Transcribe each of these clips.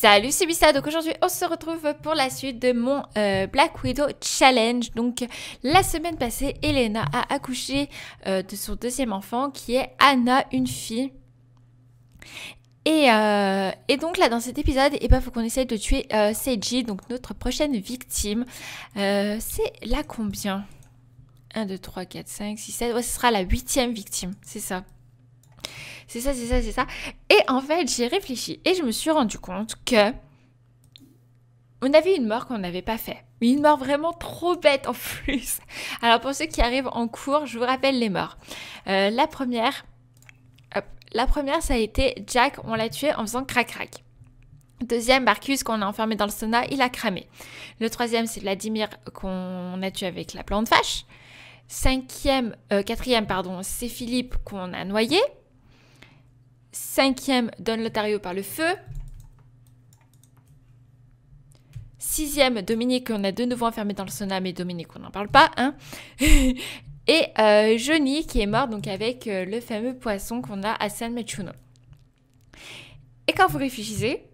Salut, c'est Bissa. Donc aujourd'hui, on se retrouve pour la suite de mon euh, Black Widow Challenge. Donc la semaine passée, Elena a accouché euh, de son deuxième enfant qui est Anna, une fille. Et, euh, donc là, dans cet épisode, il eh ben, faut qu'on essaye de tuer euh, Seiji, donc notre prochaine victime. c'est la combien 1, 2, 3, 4, 5, 6, 7. Ouais, ce sera la huitième victime, c'est ça c'est ça, c'est ça, c'est ça. Et en fait, j'ai réfléchi et je me suis rendu compte que on avait une mort qu'on n'avait pas fait. une mort vraiment trop bête en plus. Alors pour ceux qui arrivent en cours, je vous rappelle les morts. Euh, la première, la première, ça a été Jack, on l'a tué en faisant crac-crac. Deuxième, Marcus, qu'on a enfermé dans le sauna, il a cramé. Le troisième, c'est Vladimir, qu'on a tué avec la plante fâche. Cinquième, euh, quatrième, pardon, c'est Philippe, qu'on a noyé. Cinquième, donne l'Ontario par le feu. Sixième, Dominique, on a de nouveau enfermé dans le sauna, mais Dominique, on n'en parle pas. Hein Et euh, Johnny, qui est mort donc avec euh, le fameux poisson qu'on a à San Machuno. Et quand vous réfléchissez,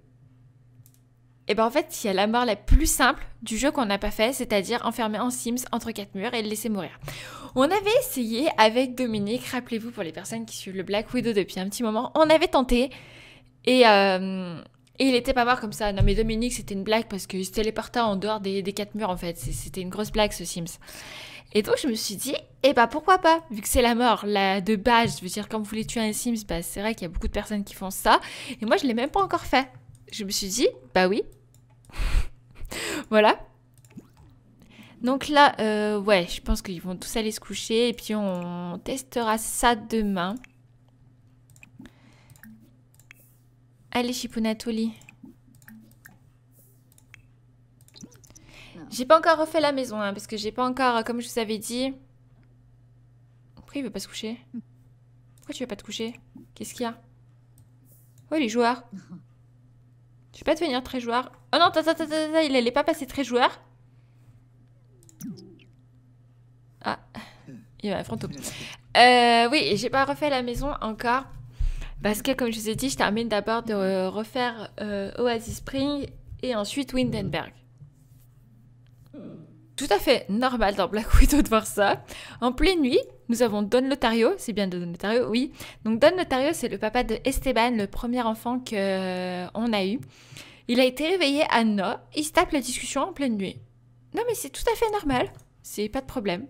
et ben en fait, il y a la mort la plus simple du jeu qu'on n'a pas fait, c'est-à-dire enfermer en Sims entre quatre murs et le laisser mourir. On avait essayé avec Dominique, rappelez-vous pour les personnes qui suivent le Black Widow depuis un petit moment, on avait tenté et, euh, il était pas mort comme ça. Non mais Dominique, c'était une blague parce qu'il se téléportait en dehors des, des quatre murs en fait, c'était une grosse blague ce Sims. Et donc je me suis dit, eh bah ben, pourquoi pas, vu que c'est la mort de base, je veux dire quand vous voulez tuer un Sims, bah, c'est vrai qu'il y a beaucoup de personnes qui font ça, et moi je l'ai même pas encore fait. Je me suis dit, bah oui, voilà. Donc là, euh, ouais, je pense qu'ils vont tous aller se coucher et puis on testera ça demain. Allez, Chiponatoli. J'ai pas encore refait la maison, hein, parce que j'ai pas encore, comme je vous avais dit... Pourquoi il veut pas se coucher hmm. Pourquoi tu veux pas te coucher Qu'est-ce qu'il y a Oh, les joueurs Je vais pas devenir très joueur. Oh non, il n'est pas passé très joueur. Ah, il va fronto. Oui, euh, oui, j'ai pas refait la maison encore. Parce que, comme je vous ai dit, je termine d'abord de refaire euh, Oasis Spring et ensuite Windenberg tout à fait normal dans Black Widow de voir ça. En pleine nuit, nous avons Don Lotario, c'est bien Don Lotario, oui. Donc Don Lotario, c'est le papa de Esteban, le premier enfant qu'on euh, a eu. Il a été réveillé à no il se tape la discussion en pleine nuit. Non mais c'est tout à fait normal, c'est pas de problème.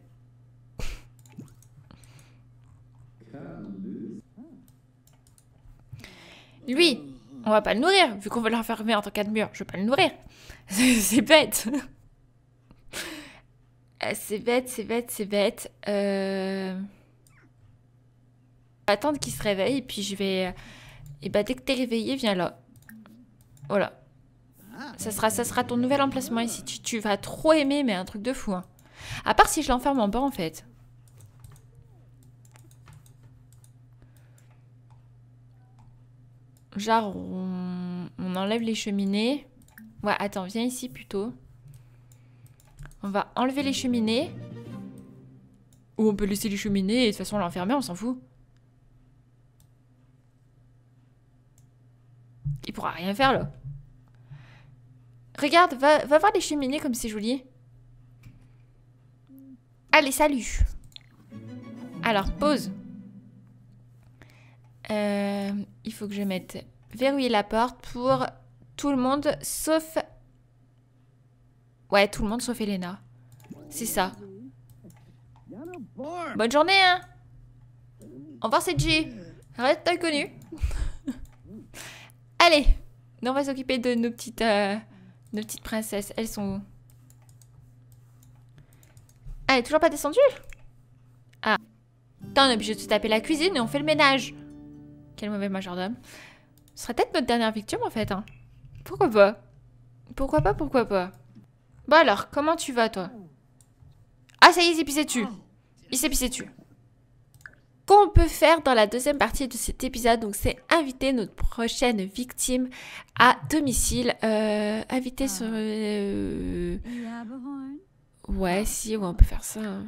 Lui, on va pas le nourrir, vu qu'on va l'enfermer en tant qu'admure, je vais pas le nourrir. C'est bête euh, c'est bête, c'est bête, c'est bête. Euh, attendre qu'il se réveille et puis je vais... Euh, et bah dès que t'es réveillé, viens là. Voilà. Ça sera, ça sera ton nouvel emplacement ici. Tu, tu vas trop aimer, mais un truc de fou. Hein. À part si je l'enferme en bas en fait. Genre, on, on enlève les cheminées. Ouais, attends, viens ici plutôt. On va enlever les cheminées. Ou on peut laisser les cheminées et de toute façon l'enfermer, on s'en fout. Il pourra rien faire là. Regarde, va, voir les cheminées comme c'est joli. Allez, salut. Alors, pause. Euh, il faut que je mette verrouiller la porte pour tout le monde, sauf Ouais, tout le monde sauf Elena. C'est ça. Bonne journée, hein Au revoir, J. Arrête t'as connu. Allez, on va s'occuper de nos petites, euh, nos petites princesses. Elles sont où Ah, elle est toujours pas descendue Ah. tant on est obligé de se taper la cuisine et on fait le ménage. Quel mauvais majordome. Ce serait peut-être notre dernière victime en fait. Hein. Pourquoi pas Pourquoi pas, pourquoi pas Bon bah alors, comment tu vas, toi Ah, ça y est, il s'est pissé Il s'est pissé dessus. Qu'on peut faire dans la deuxième partie de cet épisode, donc c'est inviter notre prochaine victime à domicile. Euh, inviter ah. sur... Euh, ouais, si, on peut faire ça. Hein.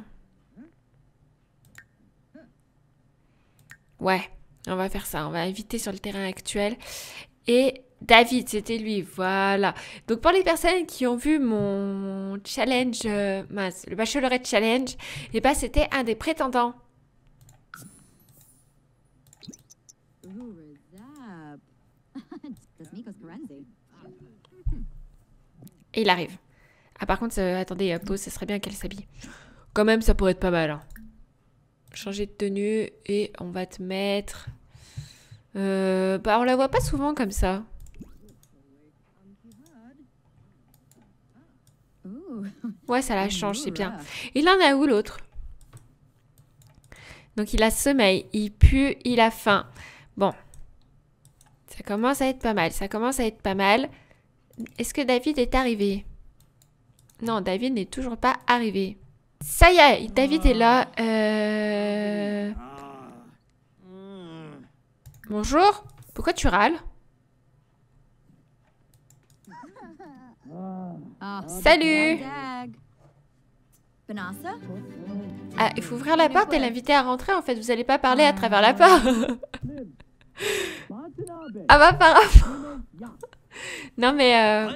Ouais, on va faire ça. On va inviter sur le terrain actuel. Et David, c'était lui, voilà. Donc pour les personnes qui ont vu mon challenge, euh, le Bachelorette Challenge, et eh ben c'était un des prétendants. Et il arrive. Ah par contre, euh, attendez, euh, pause, ce serait bien qu'elle s'habille. Quand même, ça pourrait être pas mal. Hein. Changer de tenue et on va te mettre... bah on la voit pas souvent comme ça. Ouais, ça la change, c'est bien. Il en a où l'autre Donc il a sommeil, il pue, il a faim. Bon. Ça commence à être pas mal, ça commence à être pas mal. Est-ce que David est arrivé Non, David n'est toujours pas arrivé. Ça y est, David est là. Ah. Euh. Bonjour, pourquoi tu râles ah. Ah. Oh, Salut Ah, il faut ouvrir la porte et l'inviter à rentrer, en fait. Vous n'allez pas parler à ah. travers la porte. ah bah, par rapport... Non, mais... Euh,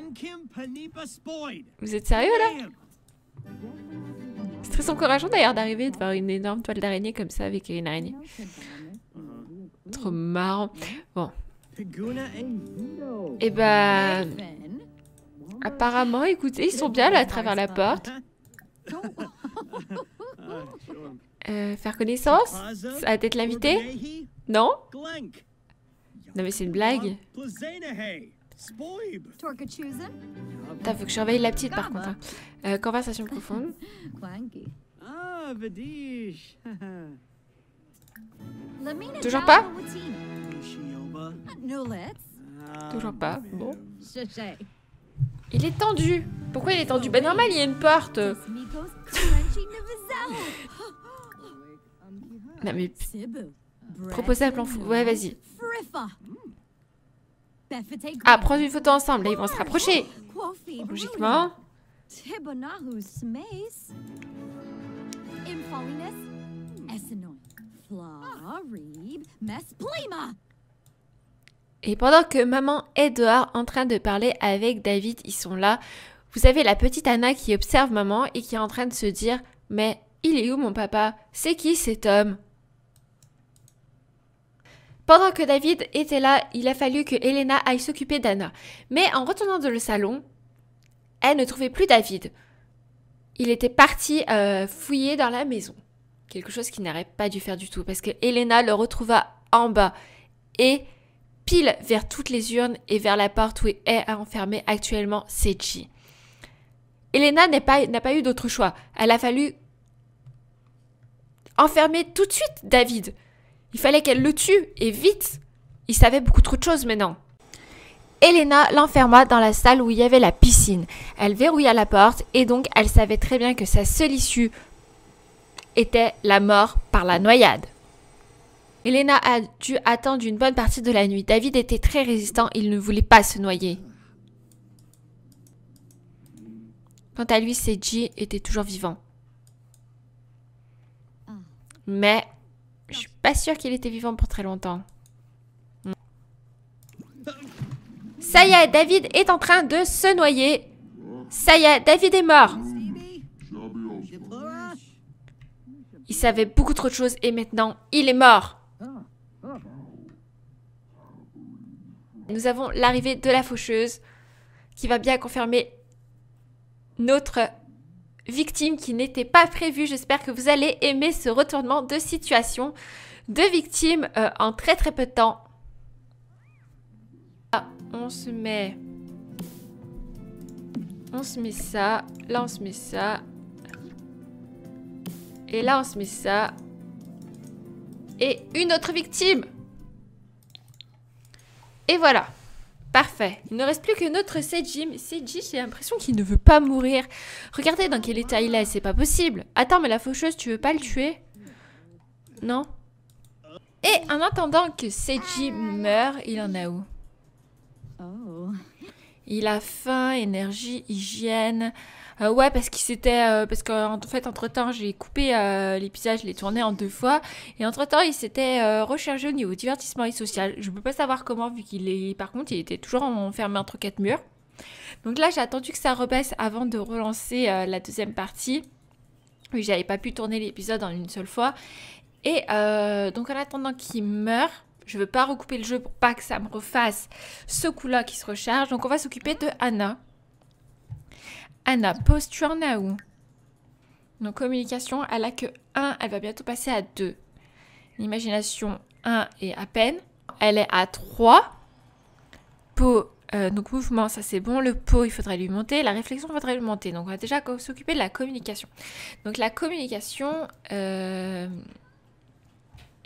vous êtes sérieux, là C'est très encourageant, d'ailleurs, d'arriver de voir une énorme toile d'araignée comme ça, avec une araignée. Trop marrant. Bon. Et eh ben... Apparemment, écoutez, ils sont bien là à travers la porte. Euh, faire connaissance Ça va être l'invité Non Non mais c'est une blague. Hein? Putain, faut que je surveille la petite par contre. Hein. Euh, conversation profonde. Ah, Toujours pas Toujours pas, bon. Ah, euh, il est tendu. Pourquoi il est tendu Bah normal, il y a une porte. non mais... Proposer un plan fou. Ouais, vas-y. Ah, prends une photo ensemble. Là, ils vont se rapprocher. Logiquement. Et pendant que maman est dehors en train de parler avec David, ils sont là. Vous avez la petite Anna qui observe maman et qui est en train de se dire Mais il est où mon papa C'est qui cet homme pendant que David était là, il a fallu que Elena aille s'occuper d'Anna. Mais en retournant dans le salon, elle ne trouvait plus David. Il était parti euh, fouiller dans la maison. Quelque chose qu'il n'aurait pas dû faire du tout parce que Elena le retrouva en bas et pile vers toutes les urnes et vers la porte où est enfermé actuellement Seiji. Elena n'a pas, pas eu d'autre choix. Elle a fallu enfermer tout de suite David. Il fallait qu'elle le tue, et vite. Il savait beaucoup trop de choses maintenant. Elena l'enferma dans la salle où il y avait la piscine. Elle verrouilla la porte et donc elle savait très bien que sa seule issue était la mort par la noyade. Elena a dû attendre une bonne partie de la nuit. David était très résistant, il ne voulait pas se noyer. Quant à lui, Seiji était toujours vivant. Mais je suis pas sûre qu'il était vivant pour très longtemps. Ça y est, David est en train de se noyer. Ça y est, David est mort. Il savait beaucoup trop de choses et maintenant, il est mort. Nous avons l'arrivée de la faucheuse qui va bien confirmer notre victime qui n'était pas prévue. J'espère que vous allez aimer ce retournement de situation. de victime euh, en très très peu de temps. Ah, on se met... On se met ça. Là, on se met ça. Et là, on se met ça. Et une autre victime et voilà. Parfait. Il ne reste plus que notre Mais Seiji, j'ai l'impression qu'il ne veut pas mourir. Regardez dans quel état il est, c'est pas possible. Attends, mais la faucheuse, tu veux pas le tuer Non Et en attendant que Seiji meure, il en a où oh. Il a faim, énergie, hygiène, euh, ouais, parce qu'il s'était. Euh, qu'en fait, entre temps, j'ai coupé euh, l'épisode, je l'ai tourné en deux fois. Et entre temps, il s'était rechargé au niveau divertissement et social. Je ne peux pas savoir comment, vu qu'il est. Par contre, il était toujours enfermé entre quatre murs. Donc là, j'ai attendu que ça rebaisse avant de relancer la deuxième partie. Oui, j'avais pas pu tourner l'épisode en une seule fois. Et donc, en attendant qu'il meure. Je veux pas recouper le jeu pour pas que ça me refasse ce coup-là qui se recharge. Donc on va s'occuper de Anna, Anna où Donc communication, elle a que 1, elle va bientôt passer à 2. L'imagination 1 et à peine. Elle est à 3. Po, euh, donc mouvement, ça c'est bon. Le pot, il faudrait lui monter. La réflexion, il faudrait lui monter. Donc on va déjà s'occuper de la communication. Donc la communication, euh,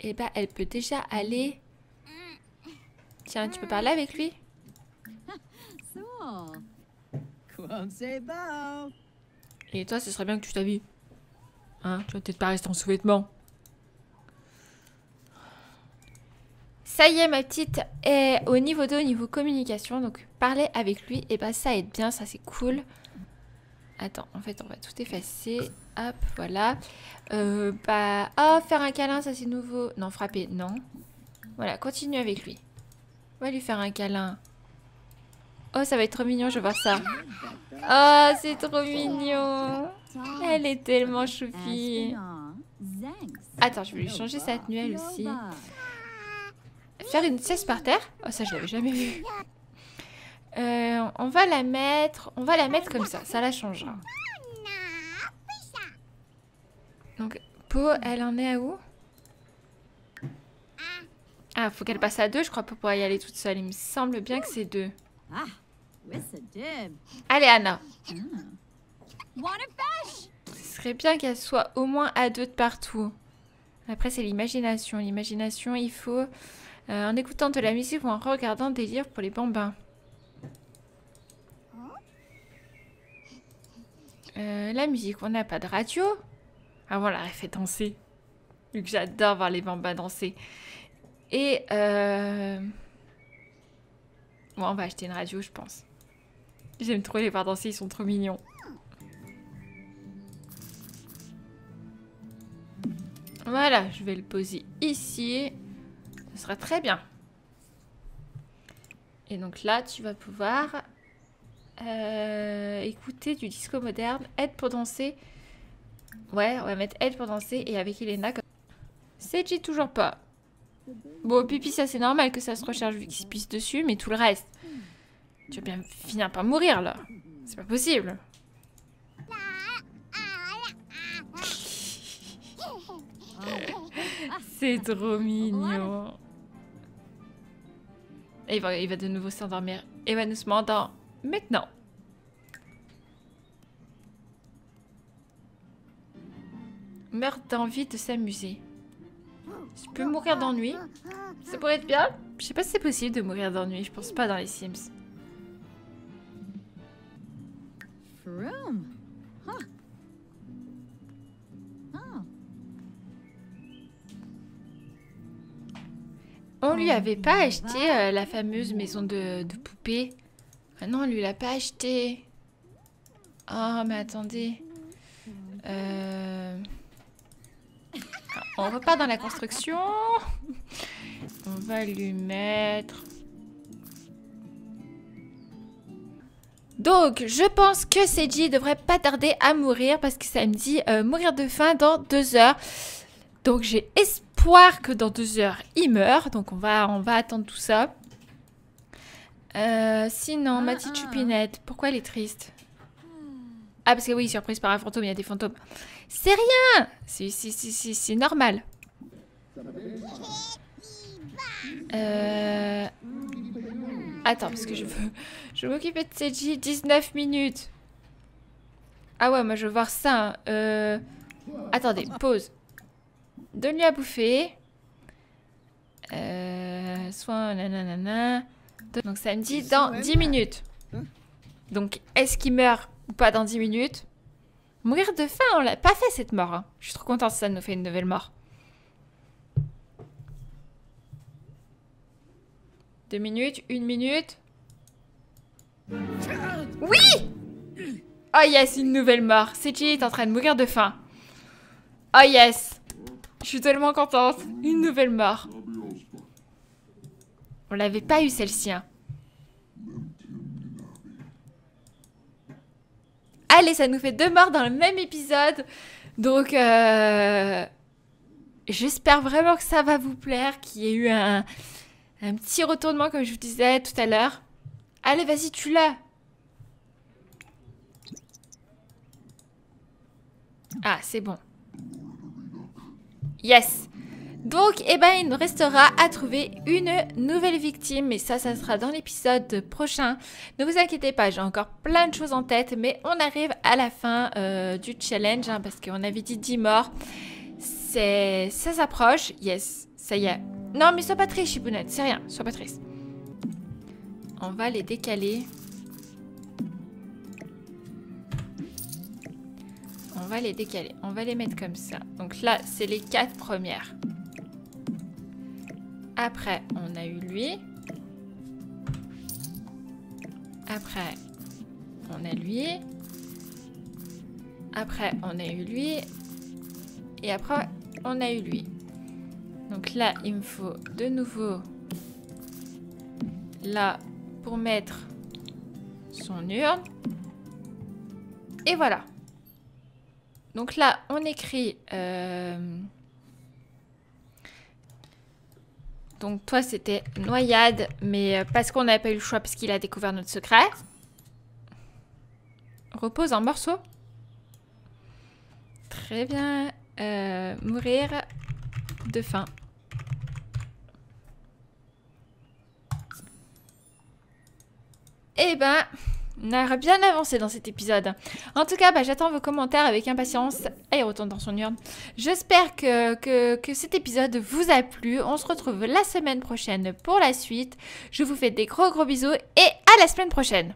eh ben, elle peut déjà aller... Tiens, tu peux parler avec lui Et toi, ce serait bien que tu t'habilles. Hein Tu vas peut-être pas rester en sous-vêtements. Ça y est, ma petite est au niveau 2, au niveau communication. Donc, parler avec lui, et eh bah ben, ça aide bien, ça c'est cool. Attends, en fait, on va tout effacer. Hop, voilà. Euh, bah, oh, faire un câlin, ça c'est nouveau. Non, frapper, non. Voilà, continue avec lui. On va lui faire un câlin. Oh, ça va être trop mignon, je vais voir ça. Ah, oh, c'est trop mignon. Elle est tellement choupie. Attends, je vais lui changer sa tenue, aussi. Faire une sieste par terre Oh, ça, je l'avais jamais vu. Euh, on va la mettre... On va la mettre comme ça, ça la changera. Hein. Donc, Po, elle en est à où Ah, faut qu'elle passe à deux, je crois, pour pouvoir y aller toute seule. Il me semble bien que c'est deux. Ah, Allez, Anna. Ah. Ce serait bien qu'elle soit au moins à deux de partout. Après, c'est l'imagination. L'imagination, il faut... Euh, en écoutant de la musique ou en regardant des livres pour les bambins. Euh, la musique, on n'a pas de radio. Ah, voilà, elle fait danser. que J'adore voir les bambins danser. Et... Euh, Bon, on va acheter une radio, je pense. J'aime trop les parts danser, ils sont trop mignons. Voilà, je vais le poser ici. Ce sera très bien. Et donc là, tu vas pouvoir euh, écouter du disco moderne, aide pour danser. Ouais, on va mettre aide pour danser et avec Elena. C'est toujours pas. Bon, pipi, ça c'est normal que ça se recharge vu qu'il se pisse dessus, mais tout le reste. Tu vas bien finir par mourir là. C'est pas possible. c'est trop mignon. Et il va, de nouveau s'endormir nous dans maintenant. Meurt d'envie de s'amuser. Je peux mourir d'ennui. Ça pourrait être bien. Je sais pas si c'est possible de mourir d'ennui. Je pense pas dans les Sims. On lui avait pas acheté euh, la fameuse maison de, poupée. Ah non, on lui l'a pas acheté. Oh, mais attendez. Euh... On repart dans la construction. On va lui mettre... Donc, je pense que Seiji devrait pas tarder à mourir parce que ça me dit euh, mourir de faim dans deux heures. Donc, j'ai espoir que dans deux heures, il meurt. Donc, on va, on va attendre tout ça. Euh, sinon, ma petite ah, ah. chupinette, pourquoi elle est triste Ah, parce que oui, surprise par un fantôme, il y a des fantômes. C'est rien Si, si, si, si, C'est normal. Euh... Attends, parce que je veux, je veux m'occuper de Seiji 19 minutes. Ah ouais, moi je veux voir ça. Hein. Euh... Attendez, pause. Donne-lui à bouffer. Euh... Soin, nanana. Donc ça me dit dans 10 minutes. Donc est-ce qu'il meurt ou pas dans 10 minutes Mourir de faim, on l'a pas fait cette mort. Hein. Je suis trop contente si ça nous fait une nouvelle mort. Deux minutes, une minute. Oui Oh yes, une nouvelle mort. Seiji est en train de mourir de faim. Oh yes Je suis tellement contente. Une nouvelle mort. On l'avait pas eu celle-ci. Hein. Allez, ça nous fait deux morts dans le même épisode. Donc, euh, j'espère vraiment que ça va vous plaire, qu'il y ait eu un, un petit retournement, comme je vous disais tout à l'heure. Allez, vas-y, tu l'as. Ah, c'est bon. Yes. Donc, eh ben, il nous restera à trouver une nouvelle victime, mais ça, ça sera dans l'épisode prochain. Ne vous inquiétez pas, j'ai encore plein de choses en tête, mais on arrive à la fin euh, du challenge, hein, parce qu'on avait dit 10 morts. C'est... ça s'approche, yes, ça y est. Non, mais sois pas triste, Chibounette, c'est rien, sois pas triste. On va les décaler. On va les décaler, on va les mettre comme ça. Donc là, c'est les quatre premières. Après, on a eu lui. Après, on a lui. Après, on a eu lui. Et après, on a eu lui. Donc là, il me faut de nouveau là pour mettre son urne. Et voilà. Donc là, on écrit... Euh, Donc toi, c'était noyade, mais euh, parce qu'on n'a pas eu le choix, parce qu'il a découvert notre secret. Repose en morceaux. Très bien. Euh, mourir de faim. Eh ben, on a bien avancé dans cet épisode. En tout cas, bah, j'attends vos commentaires avec impatience. Et retourne dans son urne. J'espère que, que, cet épisode vous a plu. On se retrouve la semaine prochaine pour la suite. Je vous fais des gros gros bisous et à la semaine prochaine.